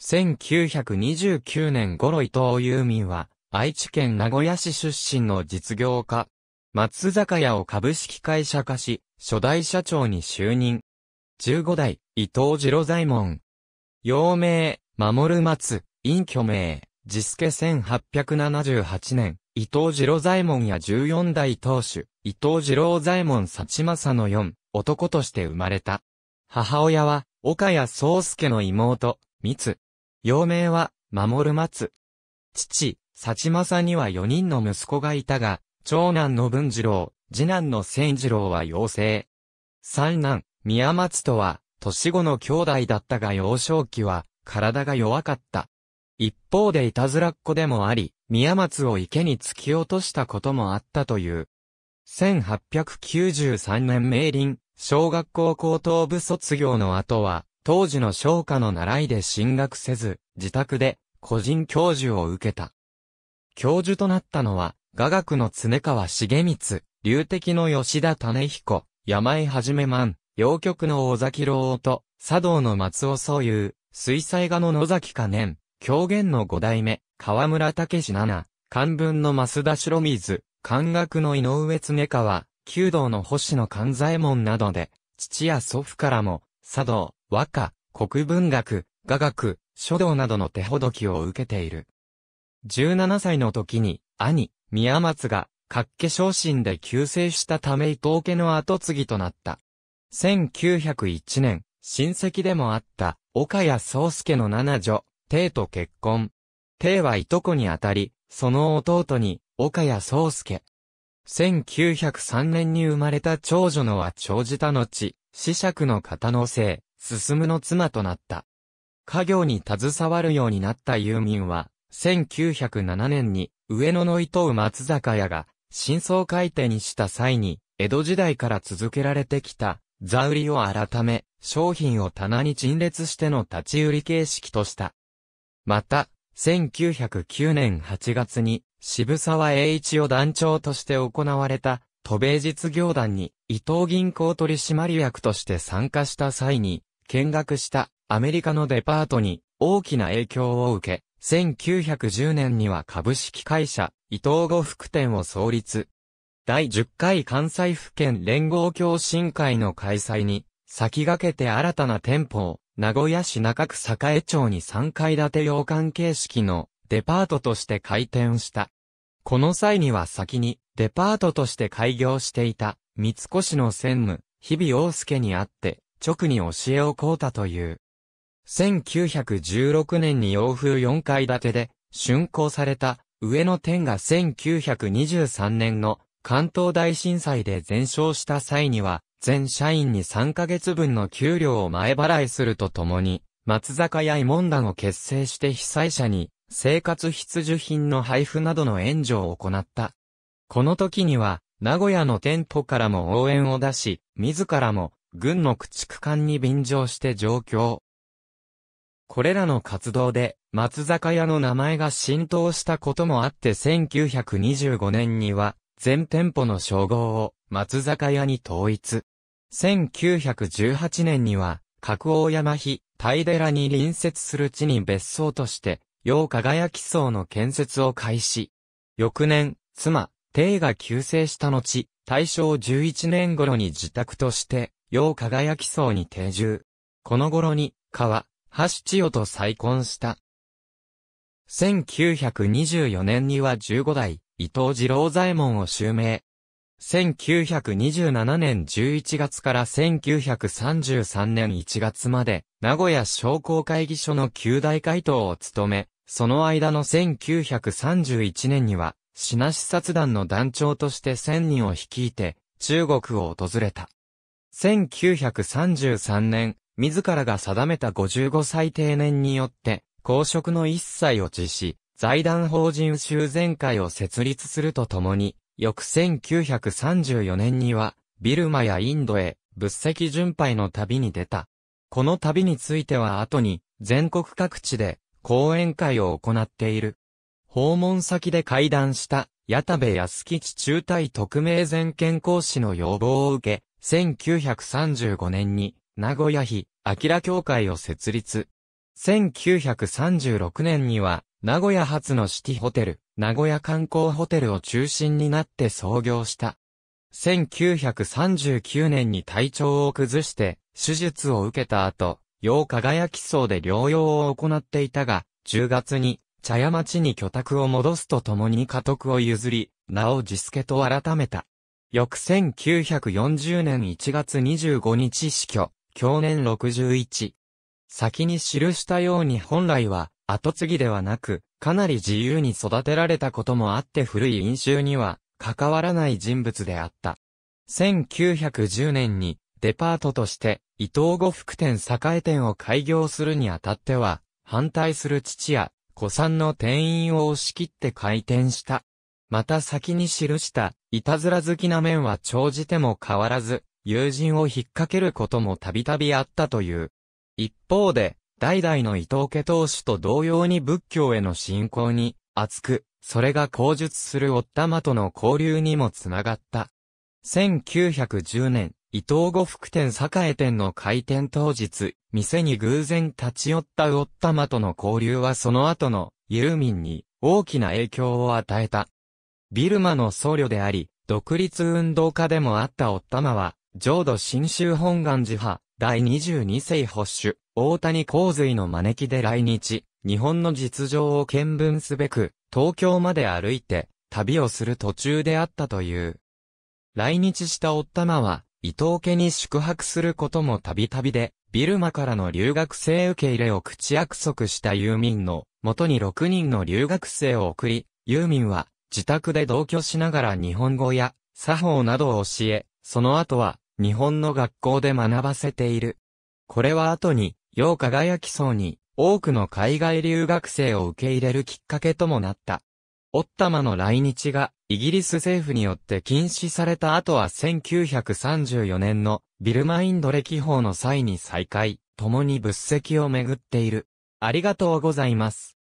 1929年頃伊藤雄民は、愛知県名古屋市出身の実業家。松坂屋を株式会社化し、初代社長に就任。15代、伊藤次郎左衛門。陽明、守る松、隠居名、ジ助1878年、伊藤次郎左衛門や14代当主、伊藤次郎左衛門幸政の4、男として生まれた。母親は、岡谷宗介の妹、三幼名は、守る松。父、幸政には4人の息子がいたが、長男の文次郎、次男の千次郎は陽性。三男、宮松とは、年後の兄弟だったが幼少期は、体が弱かった。一方でいたずらっ子でもあり、宮松を池に突き落としたこともあったという。1893年明倫、小学校高等部卒業の後は、当時の商家の習いで進学せず、自宅で個人教授を受けた。教授となったのは、雅楽の常川重光、流敵の吉田種彦、山井はじめ万、洋曲の尾崎郎と、茶道の松尾宗友、水彩画の野崎可念、狂言の五代目、河村武史七、漢文の増田白水、漢学の井上常川、弓道の星野勘左衛門などで、父や祖父からも、茶道、和歌、国文学、雅楽、書道などの手ほどきを受けている。17歳の時に、兄、宮松が、各家昇進で急世したため伊藤家の後継ぎとなった。1901年、親戚でもあった、岡谷宗介の七女、帝と結婚。帝はいとこにあたり、その弟に、岡谷宗介。1903年に生まれた長女のは長寿たち、子爵の方のせい、進の妻となった。家業に携わるようになったユーミンは、1907年に上野の伊藤松坂屋が真相改定にした際に、江戸時代から続けられてきた、座売りを改め、商品を棚に陳列しての立ち売り形式とした。また、1909年8月に、渋沢栄一を団長として行われた、渡米実業団に、伊藤銀行取締役として参加した際に、見学したアメリカのデパートに大きな影響を受け、1910年には株式会社伊藤呉服店を創立。第10回関西府県連合協進会の開催に先駆けて新たな店舗を名古屋市中区栄町に3階建て洋館形式のデパートとして開店した。この際には先にデパートとして開業していた三越の専務、日々大介にあって直に教えを請うたという。1916年に洋風4階建てで、竣工された、上野天が1923年の関東大震災で全焼した際には、全社員に3ヶ月分の給料を前払いするとともに、松坂屋井門団を結成して被災者に生活必需品の配布などの援助を行った。この時には、名古屋の店舗からも応援を出し、自らも軍の駆逐艦に便乗して上京。これらの活動で、松坂屋の名前が浸透したこともあって1925年には、全店舗の称号を松坂屋に統一。1918年には、角王山碑、大寺に隣接する地に別荘として、洋輝き荘の建設を開始。翌年、妻、帝が急逝した後、大正11年頃に自宅として、う輝き層に定住。この頃に、川、橋千代と再婚した。1924年には15代、伊藤二郎左衛門を襲名。1927年11月から1933年1月まで、名古屋商工会議所の旧大会頭を務め、その間の1931年には、品視察団の団長として1000人を率いて、中国を訪れた。1933年、自らが定めた55歳定年によって、公職の一切を辞し、財団法人修繕会を設立するとともに、翌1934年には、ビルマやインドへ、物石巡拝の旅に出た。この旅については後に、全国各地で、講演会を行っている。訪問先で会談した、矢田部康吉中隊特命全権講師の要望を受け、1935年に名古屋比、明協会を設立。1936年には、名古屋発のシティホテル、名古屋観光ホテルを中心になって創業した。1939年に体調を崩して、手術を受けた後、洋輝き層で療養を行っていたが、10月に、茶屋町に居宅を戻すとともに家督を譲り、名を自助と改めた。翌1940年1月25日死去、去年61。先に記したように本来は、後継ぎではなく、かなり自由に育てられたこともあって古い飲酒には、関わらない人物であった。1910年に、デパートとして、伊藤呉服店栄店を開業するにあたっては、反対する父や、子さんの店員を押し切って開店した。また先に記した、いたずら好きな面は長じても変わらず、友人を引っ掛けることもたびたびあったという。一方で、代々の伊藤家当主と同様に仏教への信仰に、厚く、それが口述するおったまとの交流にもつながった。1910年、伊藤呉服店栄店の開店当日、店に偶然立ち寄ったおったまとの交流はその後の、ユーミンに大きな影響を与えた。ビルマの僧侶であり、独立運動家でもあったオッタマは、浄土真宗本願寺派、第22世保守、大谷洪水の招きで来日、日本の実情を見聞すべく、東京まで歩いて、旅をする途中であったという。来日したオッタマは、伊藤家に宿泊することもたびたびで、ビルマからの留学生受け入れを口約束したユーミンの、元に6人の留学生を送り、ユーミンは、自宅で同居しながら日本語や作法などを教え、その後は日本の学校で学ばせている。これは後に、洋輝き層に多くの海外留学生を受け入れるきっかけともなった。オッタマの来日がイギリス政府によって禁止された後は1934年のビルマインド歴法の際に再開、共に仏石をめぐっている。ありがとうございます。